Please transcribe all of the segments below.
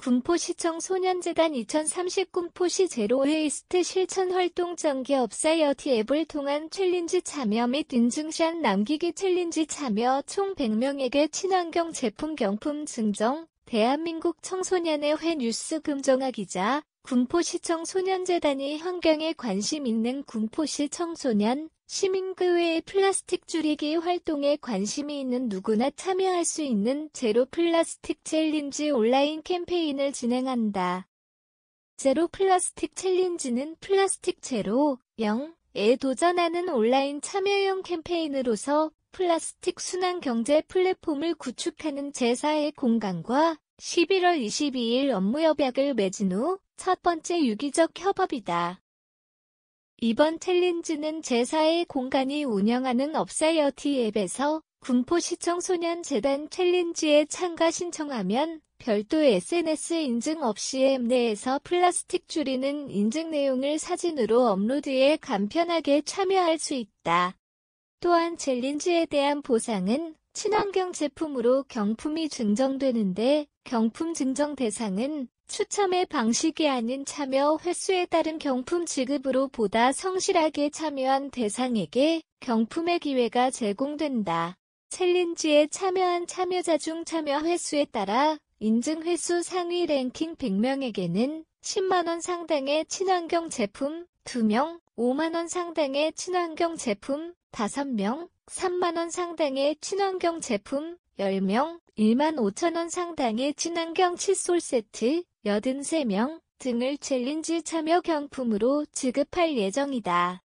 군포시청 소년재단 2030 군포시 제로웨이스트 실천활동 전기업사이어티 앱을 통한 챌린지 참여 및 인증샷 남기기 챌린지 참여 총 100명에게 친환경 제품 경품 증정 대한민국 청소년의 회 뉴스 금정아 기자 군포시청 소년재단이 환경에 관심 있는 군포시 청소년 시민그외의 플라스틱 줄이기 활동에 관심이 있는 누구나 참여할 수 있는 제로 플라스틱 챌린지 온라인 캠페인을 진행한다. 제로 플라스틱 챌린지는 플라스틱 제로 0에 도전하는 온라인 참여형 캠페인으로서 플라스틱 순환 경제 플랫폼을 구축하는 제4의 공간과 11월 22일 업무 협약을 맺은 후 첫 번째 유기적 협업이다. 이번 챌린지는 제사의 공간이 운영하는 업사이어티 앱에서 군포시청 소년재단 챌린지에 참가 신청하면 별도 SNS 인증 없이 앱 내에서 플라스틱 줄이는 인증 내용을 사진으로 업로드해 간편하게 참여할 수 있다. 또한 챌린지에 대한 보상은 친환경 제품으로 경품이 증정되는데 경품 증정 대상은 추첨의 방식이 아닌 참여 횟수에 따른 경품 지급으로 보다 성실하게 참여한 대상에게 경품의 기회가 제공된다. 챌린지에 참여한 참여자 중 참여 횟수에 따라 인증 횟수 상위 랭킹 100명에게는 10만원 상당의 친환경 제품 2명, 5만원 상당의 친환경 제품 5명, 3만원 상당의 친환경 제품 10명, 1만 5천원 상당의 친환경 칫솔 세트, 83명 등을 챌린지 참여 경품으로 지급할 예정이다.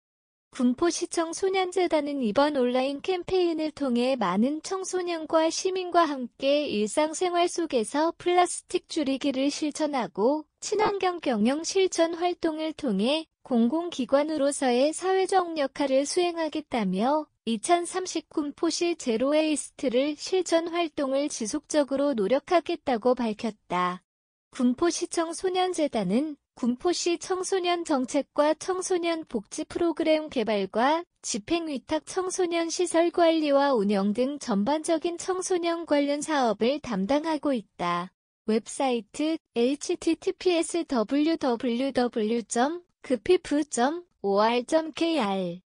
군포시청 소년재단은 이번 온라인 캠페인을 통해 많은 청소년과 시민과 함께 일상생활 속에서 플라스틱 줄이기를 실천하고 친환경 경영 실천 활동을 통해 공공기관으로서의 사회적 역할을 수행하겠다며 2030 군포시 제로에이스트를 실천 활동을 지속적으로 노력하겠다고 밝혔다. 군포시청 소년재단은 군포시 청소년 정책과 청소년 복지 프로그램 개발과 집행위탁 청소년 시설 관리와 운영 등 전반적인 청소년 관련 사업을 담당하고 있다. 웹사이트 https www.급피프.or.kr